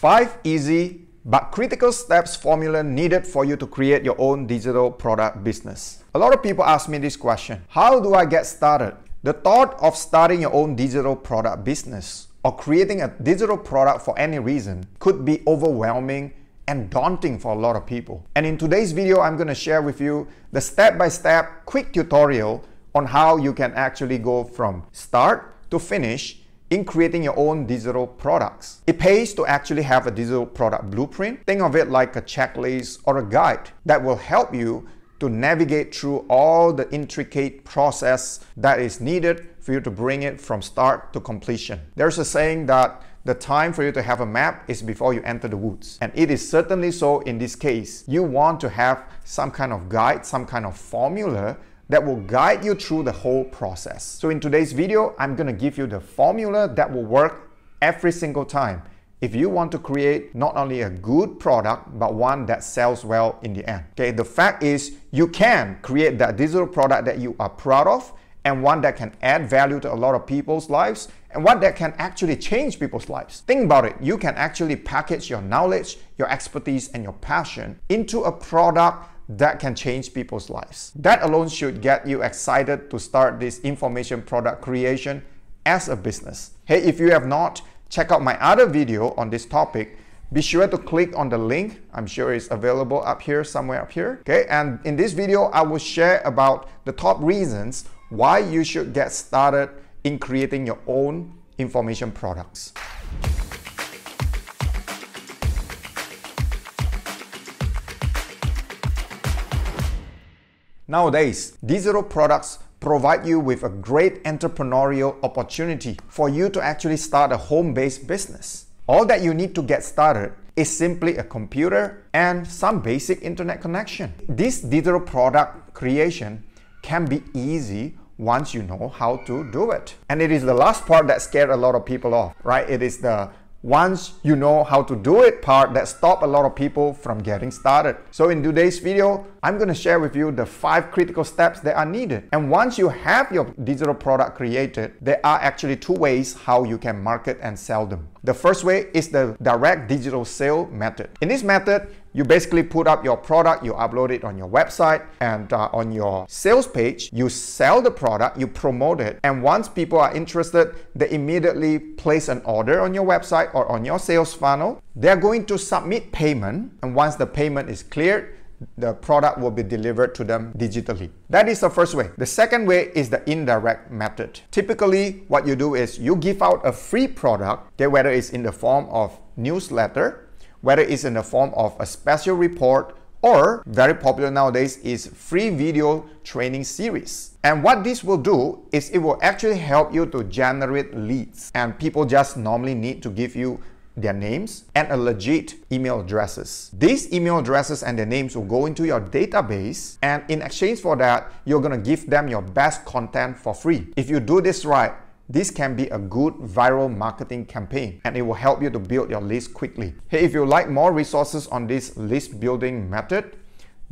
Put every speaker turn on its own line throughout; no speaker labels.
Five easy but critical steps formula needed for you to create your own digital product business. A lot of people ask me this question How do I get started? The thought of starting your own digital product business or creating a digital product for any reason could be overwhelming and daunting for a lot of people. And in today's video, I'm going to share with you the step by step quick tutorial on how you can actually go from start to finish in creating your own digital products. It pays to actually have a digital product blueprint. Think of it like a checklist or a guide that will help you to navigate through all the intricate process that is needed for you to bring it from start to completion. There's a saying that the time for you to have a map is before you enter the woods. And it is certainly so in this case. You want to have some kind of guide, some kind of formula that will guide you through the whole process. So in today's video, I'm gonna give you the formula that will work every single time if you want to create not only a good product but one that sells well in the end okay the fact is you can create that digital product that you are proud of and one that can add value to a lot of people's lives and one that can actually change people's lives think about it you can actually package your knowledge your expertise and your passion into a product that can change people's lives. That alone should get you excited to start this information product creation as a business. Hey, if you have not, check out my other video on this topic. Be sure to click on the link. I'm sure it's available up here, somewhere up here. Okay, and in this video, I will share about the top reasons why you should get started in creating your own information products. Nowadays, digital products provide you with a great entrepreneurial opportunity for you to actually start a home-based business. All that you need to get started is simply a computer and some basic internet connection. This digital product creation can be easy once you know how to do it. And it is the last part that scared a lot of people off, right? It is the once you know how to do it part that stop a lot of people from getting started. So in today's video, I'm going to share with you the five critical steps that are needed. And once you have your digital product created, there are actually two ways how you can market and sell them. The first way is the direct digital sale method. In this method, you basically put up your product, you upload it on your website and uh, on your sales page, you sell the product, you promote it. And once people are interested, they immediately place an order on your website or on your sales funnel. They're going to submit payment. And once the payment is cleared, the product will be delivered to them digitally. That is the first way. The second way is the indirect method. Typically, what you do is you give out a free product, okay, whether it's in the form of newsletter, whether it's in the form of a special report, or very popular nowadays is free video training series. And what this will do is it will actually help you to generate leads. And people just normally need to give you their names and a legit email addresses. These email addresses and their names will go into your database and in exchange for that, you're gonna give them your best content for free. If you do this right, this can be a good viral marketing campaign and it will help you to build your list quickly. Hey, if you like more resources on this list building method,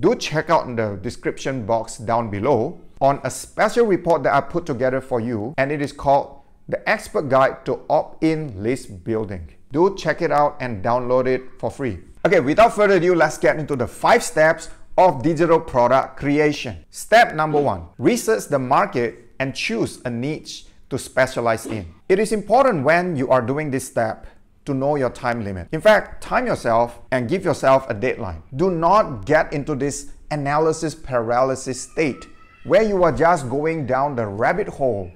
do check out the description box down below on a special report that I put together for you and it is called the expert guide to opt-in list building do check it out and download it for free. Okay, without further ado, let's get into the five steps of digital product creation. Step number one, research the market and choose a niche to specialize in. It is important when you are doing this step to know your time limit. In fact, time yourself and give yourself a deadline. Do not get into this analysis paralysis state where you are just going down the rabbit hole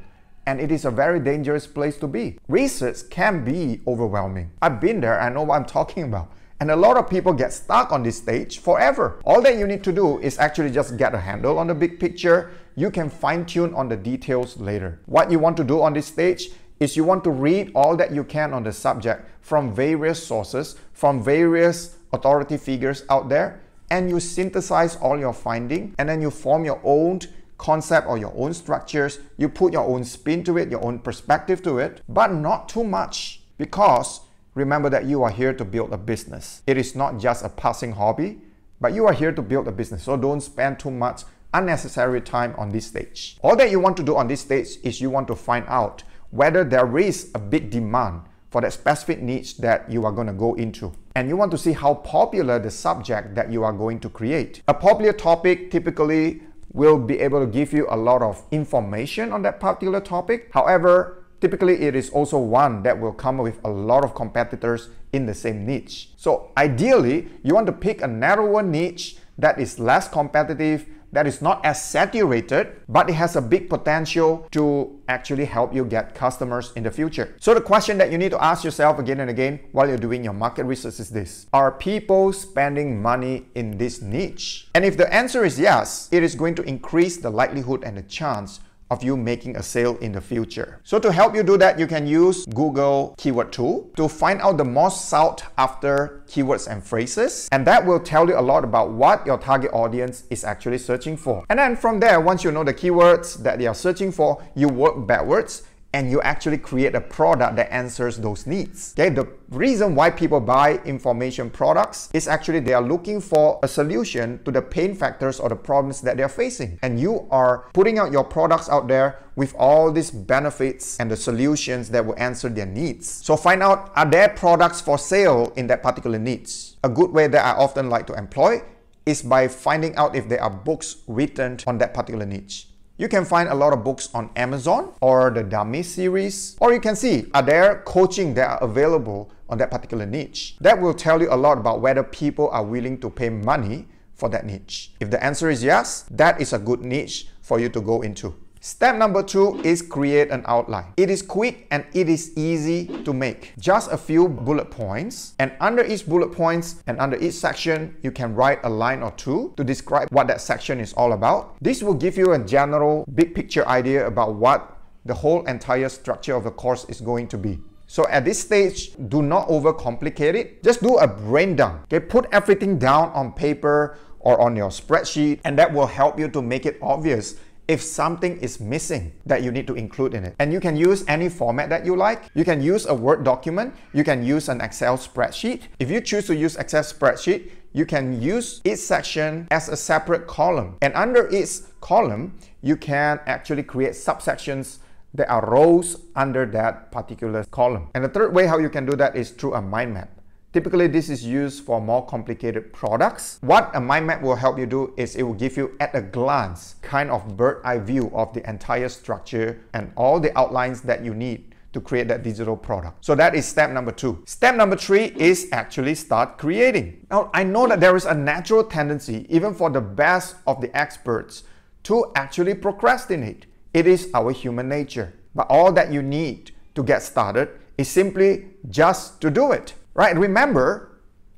and it is a very dangerous place to be. Research can be overwhelming. I've been there, I know what I'm talking about. And a lot of people get stuck on this stage forever. All that you need to do is actually just get a handle on the big picture. You can fine tune on the details later. What you want to do on this stage is you want to read all that you can on the subject from various sources, from various authority figures out there, and you synthesize all your finding and then you form your own concept or your own structures. You put your own spin to it, your own perspective to it, but not too much because remember that you are here to build a business. It is not just a passing hobby, but you are here to build a business. So don't spend too much unnecessary time on this stage. All that you want to do on this stage is you want to find out whether there is a big demand for that specific niche that you are going to go into. And you want to see how popular the subject that you are going to create. A popular topic typically will be able to give you a lot of information on that particular topic. However, typically it is also one that will come with a lot of competitors in the same niche. So ideally, you want to pick a narrower niche that is less competitive, that is not as saturated, but it has a big potential to actually help you get customers in the future. So the question that you need to ask yourself again and again while you're doing your market research is this. Are people spending money in this niche? And if the answer is yes, it is going to increase the likelihood and the chance of you making a sale in the future. So to help you do that, you can use Google Keyword Tool to find out the most sought after keywords and phrases. And that will tell you a lot about what your target audience is actually searching for. And then from there, once you know the keywords that they are searching for, you work backwards and you actually create a product that answers those needs. Okay, the reason why people buy information products is actually they are looking for a solution to the pain factors or the problems that they're facing. And you are putting out your products out there with all these benefits and the solutions that will answer their needs. So find out, are there products for sale in that particular needs? A good way that I often like to employ is by finding out if there are books written on that particular niche. You can find a lot of books on Amazon or the Dummy series, or you can see are there coaching that are available on that particular niche. That will tell you a lot about whether people are willing to pay money for that niche. If the answer is yes, that is a good niche for you to go into. Step number two is create an outline. It is quick and it is easy to make. Just a few bullet points and under each bullet points and under each section, you can write a line or two to describe what that section is all about. This will give you a general big picture idea about what the whole entire structure of the course is going to be. So at this stage, do not overcomplicate it. Just do a brain dump. Okay, put everything down on paper or on your spreadsheet and that will help you to make it obvious if something is missing that you need to include in it. And you can use any format that you like. You can use a Word document, you can use an Excel spreadsheet. If you choose to use Excel spreadsheet, you can use each section as a separate column. And under each column, you can actually create subsections that are rows under that particular column. And the third way how you can do that is through a mind map. Typically, this is used for more complicated products. What a mind map will help you do is it will give you at a glance kind of bird eye view of the entire structure and all the outlines that you need to create that digital product. So that is step number two. Step number three is actually start creating. Now, I know that there is a natural tendency, even for the best of the experts, to actually procrastinate. It is our human nature. But all that you need to get started is simply just to do it. Right? Remember,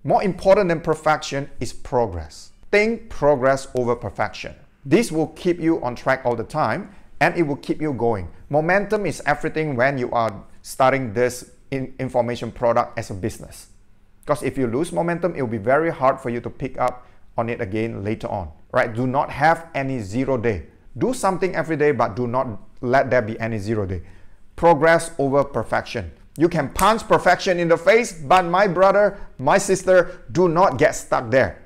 more important than perfection is progress. Think progress over perfection. This will keep you on track all the time and it will keep you going. Momentum is everything when you are starting this in information product as a business. Because if you lose momentum, it will be very hard for you to pick up on it again later on. Right? Do not have any zero day. Do something every day, but do not let there be any zero day. Progress over perfection. You can punch perfection in the face, but my brother, my sister, do not get stuck there.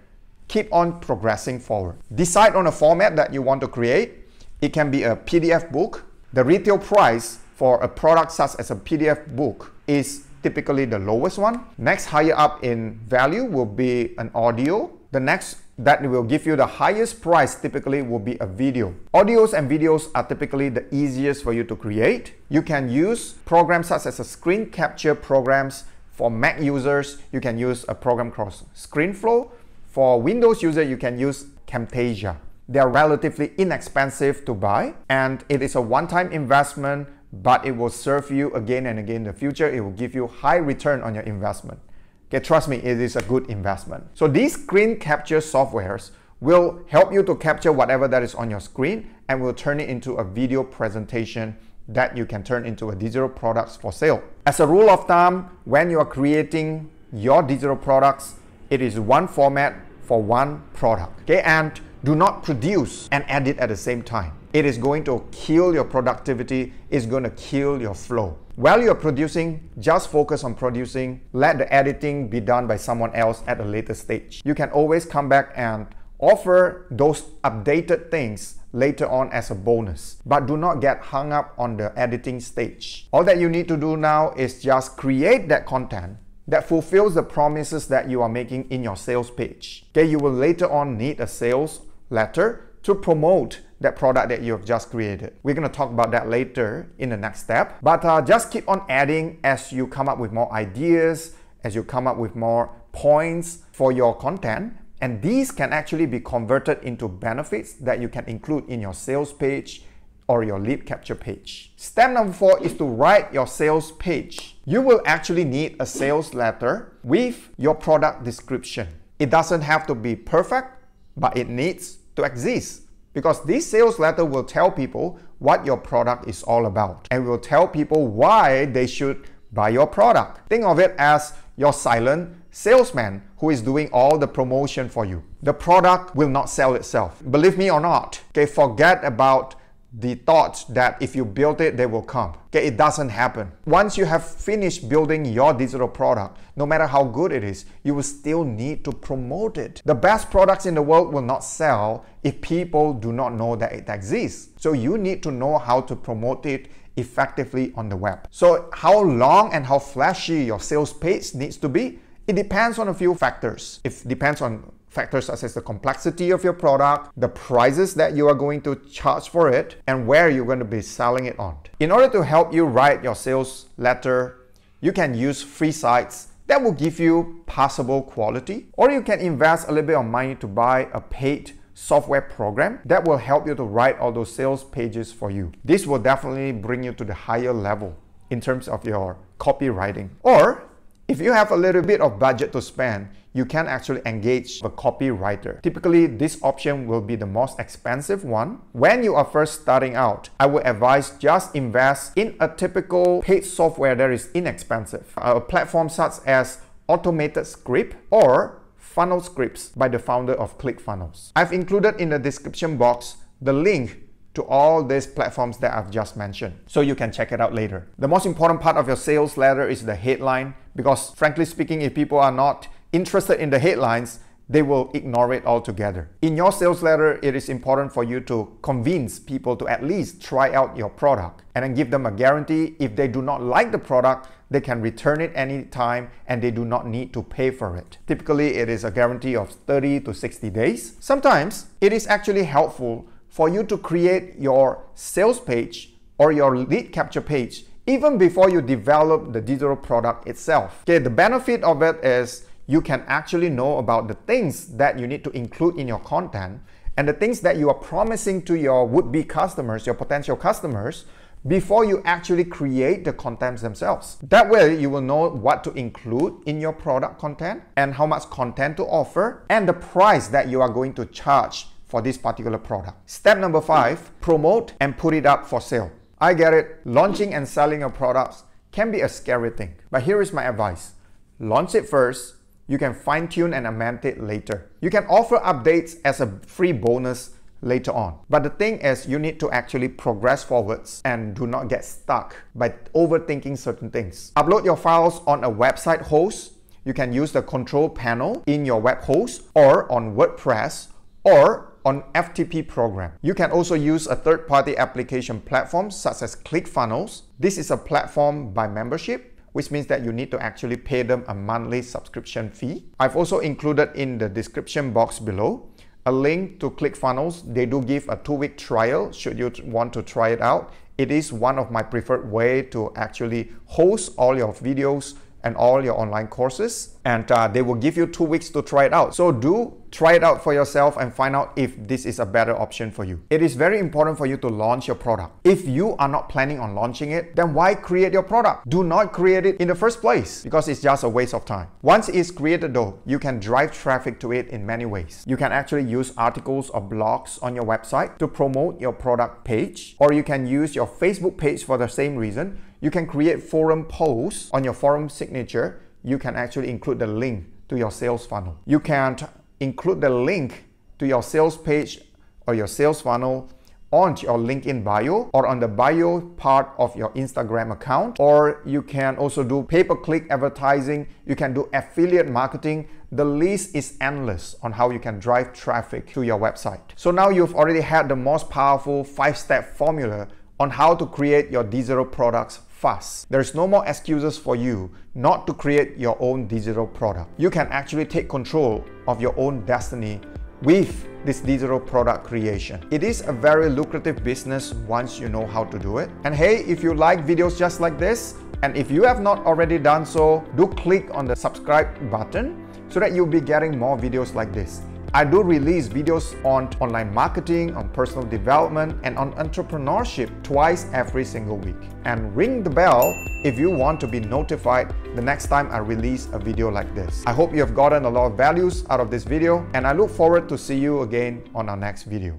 Keep on progressing forward. Decide on a format that you want to create. It can be a PDF book. The retail price for a product such as a PDF book is typically the lowest one. Next higher up in value will be an audio. The next that will give you the highest price typically will be a video. Audios and videos are typically the easiest for you to create. You can use programs such as a screen capture programs for Mac users, you can use a program called ScreenFlow. For Windows user, you can use Camtasia. They are relatively inexpensive to buy and it is a one-time investment but it will serve you again and again in the future. It will give you high return on your investment. Okay, trust me, it is a good investment. So these screen capture softwares will help you to capture whatever that is on your screen and will turn it into a video presentation that you can turn into a digital products for sale. As a rule of thumb, when you are creating your digital products, it is one format for one product. Okay, and do not produce and edit at the same time it is going to kill your productivity, it's going to kill your flow. While you're producing, just focus on producing. Let the editing be done by someone else at a later stage. You can always come back and offer those updated things later on as a bonus. But do not get hung up on the editing stage. All that you need to do now is just create that content that fulfills the promises that you are making in your sales page. Okay, you will later on need a sales letter to promote that product that you have just created. We're gonna talk about that later in the next step, but uh, just keep on adding as you come up with more ideas, as you come up with more points for your content. And these can actually be converted into benefits that you can include in your sales page or your lead capture page. Step number four is to write your sales page. You will actually need a sales letter with your product description. It doesn't have to be perfect, but it needs to exist because this sales letter will tell people what your product is all about and will tell people why they should buy your product. Think of it as your silent salesman who is doing all the promotion for you. The product will not sell itself. Believe me or not, okay, forget about the thoughts that if you build it, they will come. Okay, it doesn't happen. Once you have finished building your digital product, no matter how good it is, you will still need to promote it. The best products in the world will not sell if people do not know that it exists. So you need to know how to promote it effectively on the web. So how long and how flashy your sales page needs to be, it depends on a few factors. It depends on factors such as the complexity of your product, the prices that you are going to charge for it, and where you're going to be selling it on. In order to help you write your sales letter, you can use free sites that will give you passable quality, or you can invest a little bit of money to buy a paid software program that will help you to write all those sales pages for you. This will definitely bring you to the higher level in terms of your copywriting. Or if you have a little bit of budget to spend, you can actually engage a copywriter. Typically, this option will be the most expensive one. When you are first starting out, I would advise just invest in a typical paid software that is inexpensive. A platform such as Automated Script or Funnel Scripts by the founder of ClickFunnels. I've included in the description box the link to all these platforms that I've just mentioned. So you can check it out later. The most important part of your sales letter is the headline, because frankly speaking, if people are not interested in the headlines, they will ignore it altogether. In your sales letter, it is important for you to convince people to at least try out your product and then give them a guarantee if they do not like the product, they can return it anytime and they do not need to pay for it. Typically, it is a guarantee of 30 to 60 days. Sometimes it is actually helpful for you to create your sales page or your lead capture page even before you develop the digital product itself. Okay, the benefit of it is you can actually know about the things that you need to include in your content and the things that you are promising to your would-be customers, your potential customers, before you actually create the contents themselves. That way, you will know what to include in your product content and how much content to offer and the price that you are going to charge for this particular product. Step number five, promote and put it up for sale. I get it, launching and selling your products can be a scary thing. But here is my advice launch it first. You can fine tune and amend it later. You can offer updates as a free bonus later on. But the thing is, you need to actually progress forwards and do not get stuck by overthinking certain things. Upload your files on a website host. You can use the control panel in your web host or on WordPress or on FTP program. You can also use a third-party application platform such as ClickFunnels. This is a platform by membership which means that you need to actually pay them a monthly subscription fee. I've also included in the description box below a link to ClickFunnels. They do give a two-week trial should you want to try it out. It is one of my preferred way to actually host all your videos and all your online courses and uh, they will give you two weeks to try it out. So do Try it out for yourself and find out if this is a better option for you. It is very important for you to launch your product. If you are not planning on launching it, then why create your product? Do not create it in the first place because it's just a waste of time. Once it's created though, you can drive traffic to it in many ways. You can actually use articles or blogs on your website to promote your product page, or you can use your Facebook page for the same reason. You can create forum posts on your forum signature. You can actually include the link to your sales funnel. You can include the link to your sales page or your sales funnel on your LinkedIn bio or on the bio part of your Instagram account. Or you can also do pay per click advertising, you can do affiliate marketing. The list is endless on how you can drive traffic to your website. So now you've already had the most powerful five step formula on how to create your digital products fast. There's no more excuses for you not to create your own digital product. You can actually take control of your own destiny with this digital product creation. It is a very lucrative business once you know how to do it. And hey, if you like videos just like this, and if you have not already done so, do click on the subscribe button so that you'll be getting more videos like this. I do release videos on online marketing, on personal development, and on entrepreneurship twice every single week. And ring the bell if you want to be notified the next time I release a video like this. I hope you have gotten a lot of values out of this video, and I look forward to see you again on our next video.